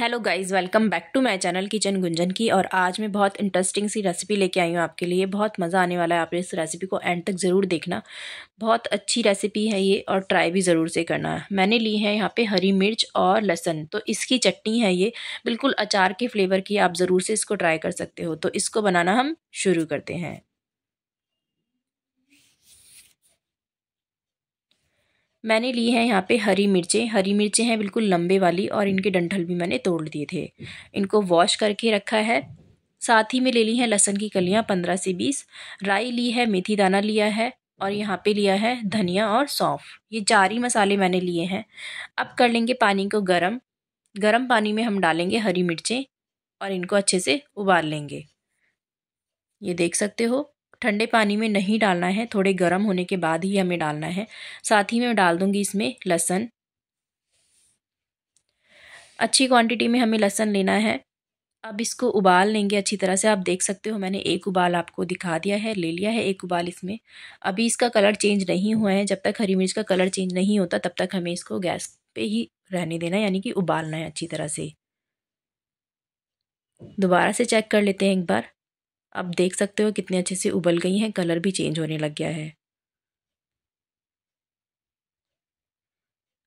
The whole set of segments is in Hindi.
hello guys welcome back to my channel kitchen Gunjan की और आज मैं बहुत इंटरेस्टिंग सी रेसिपी लेके आई हूँ आपके लिए बहुत मज़ा आने वाला है आप इस रेसिपी को एंड तक ज़रूर देखना बहुत अच्छी रेसिपी है ये और ट्राई भी ज़रूर से करना है मैंने ली है यहाँ पे हरी मिर्च और लहसन तो इसकी चटनी है ये बिल्कुल अचार के फ्लेवर की आप ज़रूर से इसको ट्राई कर सकते हो तो इसको बनाना हम शुरू करते हैं मैंने ली है यहाँ पे हरी मिर्चें हरी मिर्चें हैं बिल्कुल लंबे वाली और इनके डंठल भी मैंने तोड़ दिए थे इनको वॉश करके रखा है साथ ही में ले ली हैं लहसन की कलियाँ पंद्रह से बीस राई ली है मेथी दाना लिया है और यहाँ पे लिया है धनिया और सौंफ ये जारी मसाले मैंने लिए हैं अब कर लेंगे पानी को गर्म गर्म पानी में हम डालेंगे हरी मिर्चें और इनको अच्छे से उबाल लेंगे ये देख सकते हो ठंडे पानी में नहीं डालना है थोड़े गर्म होने के बाद ही हमें डालना है साथ ही मैं डाल दूंगी इसमें लहसुन अच्छी क्वांटिटी में हमें लहसुन लेना है अब इसको उबाल लेंगे अच्छी तरह से आप देख सकते हो मैंने एक उबाल आपको दिखा दिया है ले लिया है एक उबाल इसमें अभी इसका कलर चेंज नहीं हुआ है जब तक हरी मिर्च का कलर चेंज नहीं होता तब तक हमें इसको गैस पे ही रहने देना है यानी कि उबालना है अच्छी तरह से दोबारा से चेक कर लेते हैं एक बार आप देख सकते हो कितने अच्छे से उबल गई हैं कलर भी चेंज होने लग गया है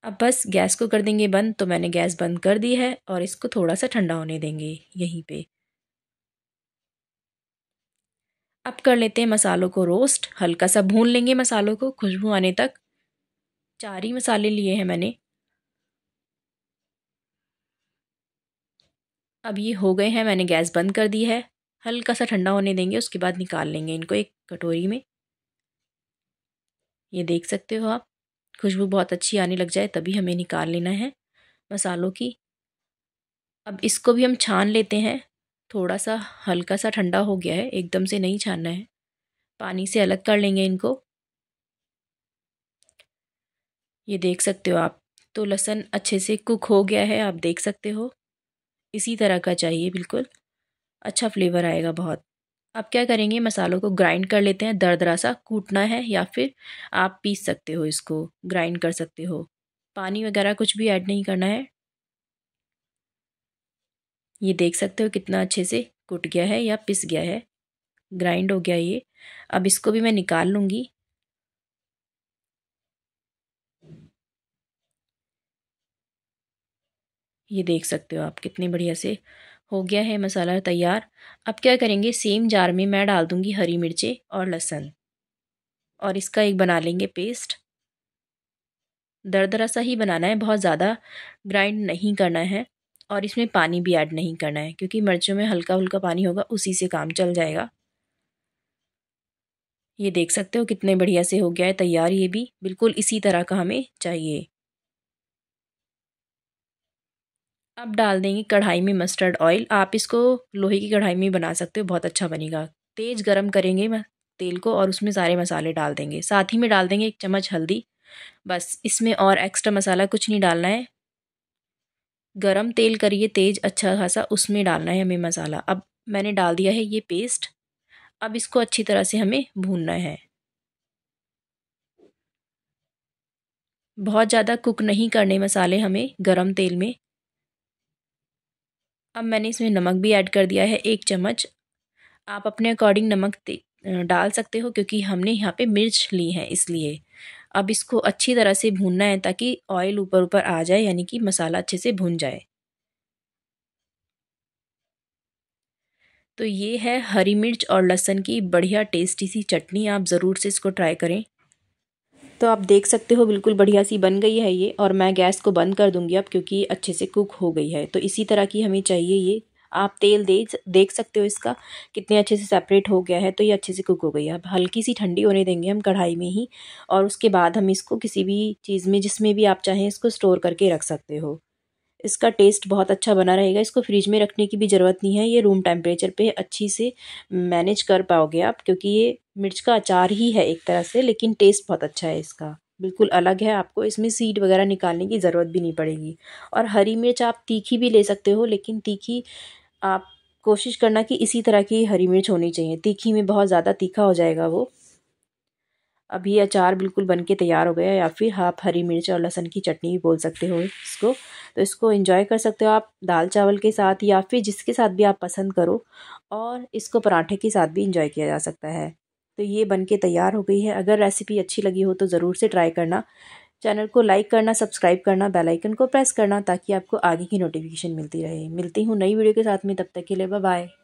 अब बस गैस को कर देंगे बंद तो मैंने गैस बंद कर दी है और इसको थोड़ा सा ठंडा होने देंगे यहीं पे अब कर लेते हैं मसालों को रोस्ट हल्का सा भून लेंगे मसालों को खुशबू आने तक चार ही मसाले लिए हैं मैंने अब ये हो गए हैं मैंने गैस बंद कर दी है हल्का सा ठंडा होने देंगे उसके बाद निकाल लेंगे इनको एक कटोरी में ये देख सकते हो आप खुशबू बहुत अच्छी आने लग जाए तभी हमें निकाल लेना है मसालों की अब इसको भी हम छान लेते हैं थोड़ा सा हल्का सा ठंडा हो गया है एकदम से नहीं छानना है पानी से अलग कर लेंगे इनको ये देख सकते हो आप तो लहसुन अच्छे से कुक हो गया है आप देख सकते हो इसी तरह का चाहिए बिल्कुल अच्छा फ्लेवर आएगा बहुत आप क्या करेंगे मसालों को ग्राइंड कर लेते हैं दरा सा कूटना है या फिर आप पीस सकते हो इसको ग्राइंड कर सकते हो पानी वगैरह कुछ भी ऐड नहीं करना है ये देख सकते हो कितना अच्छे से कूट गया है या पिस गया है ग्राइंड हो गया ये अब इसको भी मैं निकाल लूँगी ये देख सकते हो आप कितनी बढ़िया से हो गया है मसाला तैयार अब क्या करेंगे सेम जार में मैं डाल दूँगी हरी मिर्चें और लहसुन और इसका एक बना लेंगे पेस्ट दरदरा सा ही बनाना है बहुत ज़्यादा ग्राइंड नहीं करना है और इसमें पानी भी ऐड नहीं करना है क्योंकि मिर्चों में हल्का हल्का पानी होगा उसी से काम चल जाएगा ये देख सकते हो कितने बढ़िया से हो गया है तैयार ये भी बिल्कुल इसी तरह का हमें चाहिए अब डाल देंगे कढ़ाई में मस्टर्ड ऑयल आप इसको लोहे की कढ़ाई में बना सकते हो बहुत अच्छा बनेगा तेज़ गरम करेंगे तेल को और उसमें सारे मसाले डाल देंगे साथ ही में डाल देंगे एक चम्मच हल्दी बस इसमें और एक्स्ट्रा मसाला कुछ नहीं डालना है गरम तेल करिए तेज अच्छा खासा उसमें डालना है हमें मसाला अब मैंने डाल दिया है ये पेस्ट अब इसको अच्छी तरह से हमें भूनना है बहुत ज़्यादा कुक नहीं करने मसाले हमें गरम तेल में अब मैंने इसमें नमक भी ऐड कर दिया है एक चम्मच आप अपने अकॉर्डिंग नमक डाल सकते हो क्योंकि हमने यहाँ पे मिर्च ली है इसलिए अब इसको अच्छी तरह से भूनना है ताकि ऑयल ऊपर ऊपर आ जाए यानी कि मसाला अच्छे से भून जाए तो ये है हरी मिर्च और लहसुन की बढ़िया टेस्टी सी चटनी आप ज़रूर से इसको ट्राई करें तो आप देख सकते हो बिल्कुल बढ़िया सी बन गई है ये और मैं गैस को बंद कर दूंगी अब क्योंकि अच्छे से कुक हो गई है तो इसी तरह की हमें चाहिए ये आप तेल देख देख सकते हो इसका कितने अच्छे से सेपरेट हो गया है तो ये अच्छे से कुक हो गई है अब हल्की सी ठंडी होने देंगे हम कढ़ाई में ही और उसके बाद हम इसको किसी भी चीज़ में जिसमें भी आप चाहें इसको स्टोर करके रख सकते हो इसका टेस्ट बहुत अच्छा बना रहेगा इसको फ्रिज में रखने की भी ज़रूरत नहीं है ये रूम टेम्परेचर पे अच्छी से मैनेज कर पाओगे आप क्योंकि ये मिर्च का अचार ही है एक तरह से लेकिन टेस्ट बहुत अच्छा है इसका बिल्कुल अलग है आपको इसमें सीड वगैरह निकालने की ज़रूरत भी नहीं पड़ेगी और हरी मिर्च आप तीखी भी ले सकते हो लेकिन तीखी आप कोशिश करना कि इसी तरह की हरी मिर्च होनी चाहिए तीखी में बहुत ज़्यादा तीखा हो जाएगा वो अभी अचार बिल्कुल बन के तैयार हो गया या फिर आप हरी मिर्च और लहसन की चटनी भी बोल सकते हो इसको तो इसको इंजॉय कर सकते हो आप दाल चावल के साथ या फिर जिसके साथ भी आप पसंद करो और इसको पराठे के साथ भी इंजॉय किया जा सकता है तो ये बन के तैयार हो गई है अगर रेसिपी अच्छी लगी हो तो ज़रूर से ट्राई करना चैनल को लाइक करना सब्सक्राइब करना बेल आइकन को प्रेस करना ताकि आपको आगे की नोटिफिकेशन मिलती रहे मिलती हूँ नई वीडियो के साथ में तब तक के लिए बाय